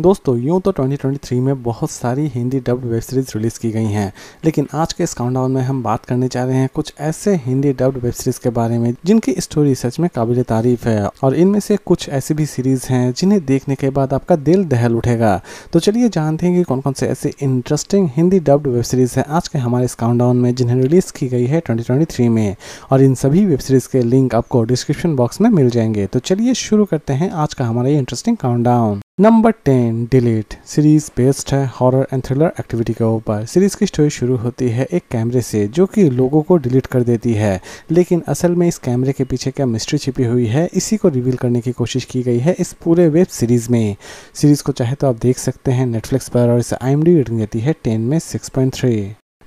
दोस्तों यूँ तो 2023 में बहुत सारी Hindi dubbed web series release की गई हैं लेकिन आज के इस काउंटाउन में हम बात करने जा रहे हैं कुछ ऐसे हिंदी डब्ड वेब सीरीज़ के बारे में जिनकी स्टोरी सच में काबिल तारीफ है और इनमें से कुछ ऐसी भी सीरीज़ हैं जिन्हें देखने के बाद आपका दिल दहल उठेगा तो चलिए जानते हैं कि कौन कौन से ऐसे interesting Hindi dubbed web series हैं आज के हमारे इस काउंटाउन में जिन्हें रिलीज़ की गई है ट्वेंटी में और इन सभी वेब सीरीज़ के लिंक आपको डिस्क्रिप्शन बॉक्स में मिल जाएंगे तो चलिए शुरू करते हैं आज का हमारा ये interesting countdown number ten delete series based है हॉरर एंड थ्रिलर एक्टिविटी के ऊपर सीरीज की स्टोरी शुरू होती है एक कैमरे से जो कि लोगों को डिलीट कर देती है लेकिन असल में इस कैमरे के पीछे क्या मिस्ट्री छिपी हुई है इसी को रिवील करने की कोशिश की गई है इस पूरे वेब सीरीज में सीरीज को चाहे तो आप देख सकते हैं नेटफ्लिक्स पर और इसे आई रेटिंग देती है टेन में six point three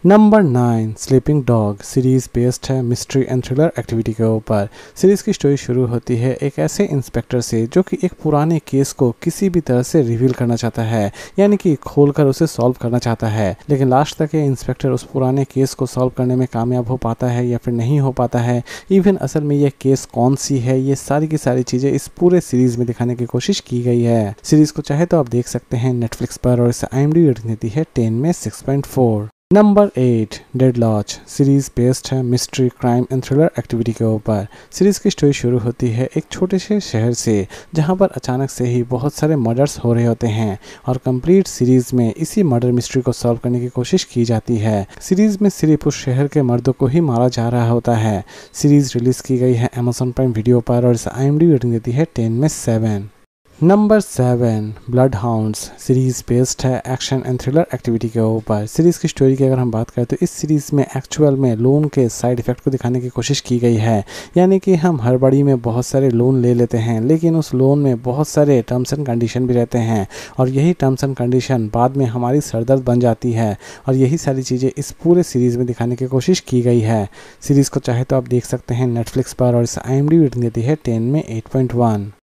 number nine Sleeping Dog series based है मिस्ट्री एंड थ्रिलर एक्टिविटी के ऊपर सीरीज़ की स्टोरी शुरू होती है एक ऐसे इंस्पेक्टर से जो कि एक पुराने केस को किसी भी तरह से रिवील करना चाहता है यानी कि खोलकर उसे सॉल्व करना चाहता है लेकिन लास्ट तक ये इंस्पेक्टर उस पुराने केस को सॉल्व करने में कामयाब हो पाता है या फिर नहीं हो पाता है इवन असल में यह केस कौन सी है ये सारी की सारी चीज़ें इस पूरे सीरीज़ में दिखाने की कोशिश की गई है सीरीज़ को चाहे तो आप देख सकते हैं नेटफ्लिक्स पर और इसे आई एम रेटिंग देती है टेन में six point four number eight Deadloch series based है mystery crime and thriller activity के ऊपर सीरीज़ की स्टोरी शुरू होती है एक छोटे से शहर से जहां पर अचानक से ही बहुत सारे मर्डर्स हो रहे होते हैं और कंप्लीट सीरीज़ में इसी मर्डर मिस्ट्री को सॉल्व करने की कोशिश की जाती है सीरीज़ में सिर्फ उस शहर के मर्दों को ही मारा जा रहा होता है सीरीज़ रिलीज़ की गई है अमेजोन प्राइम वीडियो पर और इसे आई रेटिंग देती है टेन में seven number seven Bloodhounds series based है एक्शन एंड थ्रिलर एक्टिविटी के ऊपर सीरीज़ की स्टोरी की अगर हम बात करें तो इस सीरीज़ में एक्चुअल में लोन के साइड इफ़ेक्ट को दिखाने की कोशिश की गई है यानी कि हम हर बड़ी में बहुत सारे लोन ले लेते हैं लेकिन उस लोन में बहुत सारे टर्म्स एंड कंडीशन भी रहते हैं और यही टर्म्स एंड कंडीशन बाद में हमारी सरदर्द बन जाती है और यही सारी चीज़ें इस पूरे सीरीज़ में दिखाने की कोशिश की गई है सीरीज़ को चाहे तो आप देख सकते हैं नेटफ्लिक्स पर और इस आई रेटिंग देती है टेन में eight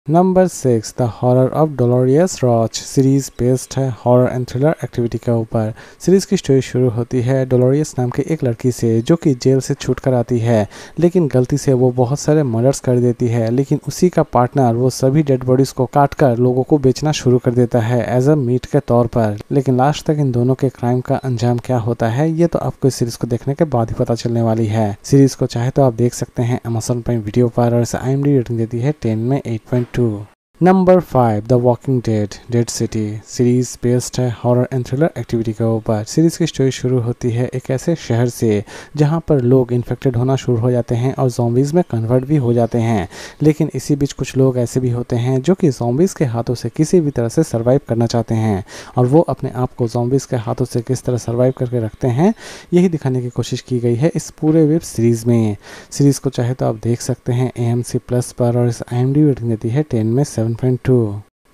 number six the horror of Dolores Roach series based है हॉरर एंड थ्रिलर एक्टिविटी के ऊपर सीरीज की स्टोरी शुरू होती है डोलोरियस नाम की एक लड़की से जो कि जेल से छूट कर आती है लेकिन गलती से वो बहुत सारे मर्डर्स कर देती है लेकिन उसी का पार्टनर वो सभी डेड बॉडीज को काट कर लोगों को बेचना शुरू कर देता है एज अ मीट के तौर पर लेकिन लास्ट तक इन दोनों के क्राइम का अंजाम क्या होता है ये तो आपको इस सीरीज को देखने के बाद ही पता चलने वाली है सीरीज को चाहे तो आप देख सकते हैं अमेजोन प्राइम वीडियो पर और आई एम रेटिंग देती है टेन में eight point 2 number five the walking dead dead city series based है हॉरर एंड थ्रिलर एक्टिविटी के ऊपर सीरीज़ की स्टोरी शुरू होती है एक ऐसे शहर से जहां पर लोग इन्फेक्टेड होना शुरू हो जाते हैं और जोम्बिस में कन्वर्ट भी हो जाते हैं लेकिन इसी बीच कुछ लोग ऐसे भी होते हैं जो कि जोम्बिस के हाथों से किसी भी तरह से सर्वाइव करना चाहते हैं और वो अपने आप को जोम्बिस के हाथों से किस तरह सर्वाइव करके रखते हैं यही दिखाने की कोशिश की गई है इस पूरे वेब सीरीज़ में सीरीज़ को चाहे तो आप देख सकते हैं ए प्लस पर और इस आई रेटिंग देती है टेन में seven 7.2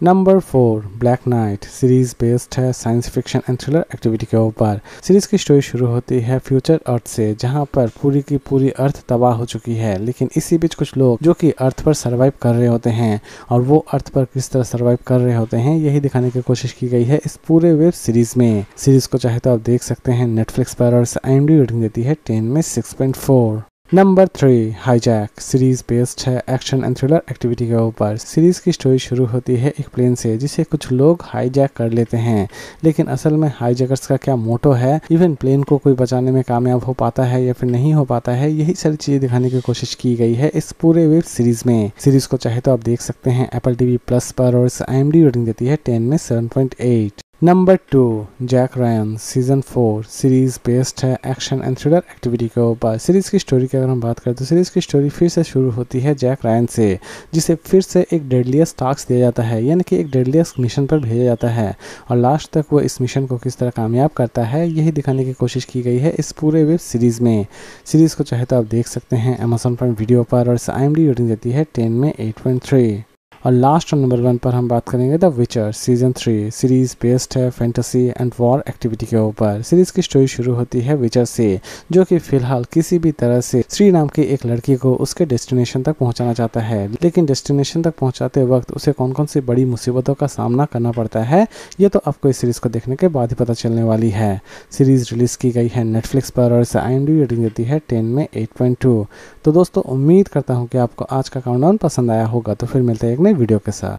number four Black Knight series based है science fiction and thriller activity के ऊपर सीरीज की स्टोरी शुरू होती है फ्यूचर अर्थ से जहां पर पूरी की पूरी अर्थ तबाह हो चुकी है लेकिन इसी बीच कुछ लोग जो कि अर्थ पर सरवाइव कर रहे होते हैं और वो अर्थ पर किस तरह सरवाइव कर रहे होते हैं यही दिखाने की कोशिश की गई है इस पूरे वेब सीरीज में सीरीज को चाहे तो आप देख सकते हैं नेटफ्लिक्स पर और आई रेटिंग देती है टेन में six number three Hijack series based है एक्शन एंड थ्रिलर एक्टिविटी के ऊपर सीरीज की स्टोरी शुरू होती है एक प्लेन से जिसे कुछ लोग हाईजैक कर लेते हैं लेकिन असल में हाईजैकर्स का क्या मोटो है इवन प्लेन को कोई बचाने में कामयाब हो पाता है या फिर नहीं हो पाता है यही सारी चीजें दिखाने की कोशिश की गई है इस पूरे वेब सीरीज में सीरीज को चाहे तो आप देख सकते हैं एप्पल टीवी प्लस पर और आई एम रेटिंग देती है टेन में seven point eight number two Jack Ryan season four series based है एक्शन एंड थ्रिलर एक्टिविटी के ऊपर सीरीज़ की स्टोरी की अगर हम बात करें तो सीरीज़ की स्टोरी फिर से शुरू होती है जैक रायन से जिसे फिर से एक डेडलियस्ट टास्क दिया जाता है यानी कि एक डेडलियस मिशन पर भेजा जाता है और लास्ट तक वो इस मिशन को किस तरह कामयाब करता है यही दिखाने की कोशिश की गई है इस पूरे वेब सीरीज़ में सीरीज़ को चाहे तो आप देख सकते हैं अमेजोन प्राइम वीडियो पर और इस आई रेटिंग देती है टेन में एट पॉइंट थ्री और लास्ट और नंबर वन पर हम बात करेंगे the Witcher season three series based है फैंटेसी एंड वॉर एक्टिविटी के ऊपर सीरीज की स्टोरी शुरू होती है विचर से जो कि फिलहाल किसी भी तरह से श्री नाम की एक लड़की को उसके डेस्टिनेशन तक पहुंचाना चाहता है लेकिन डेस्टिनेशन तक पहुंचाते वक्त उसे कौन कौन सी बड़ी मुसीबतों का सामना करना पड़ता है ये तो आपको इस सीरीज को देखने के बाद ही पता चलने वाली है सीरीज रिलीज की गई है नेटफ्लिक्स पर और इसे आई रेटिंग देती है टेन में एट पॉइंट टू तो दोस्तों उम्मीद करता हूँ कि आपको आज का काउंट पसंद आया होगा तो फिर मिलते हैं में वीडियो के साथ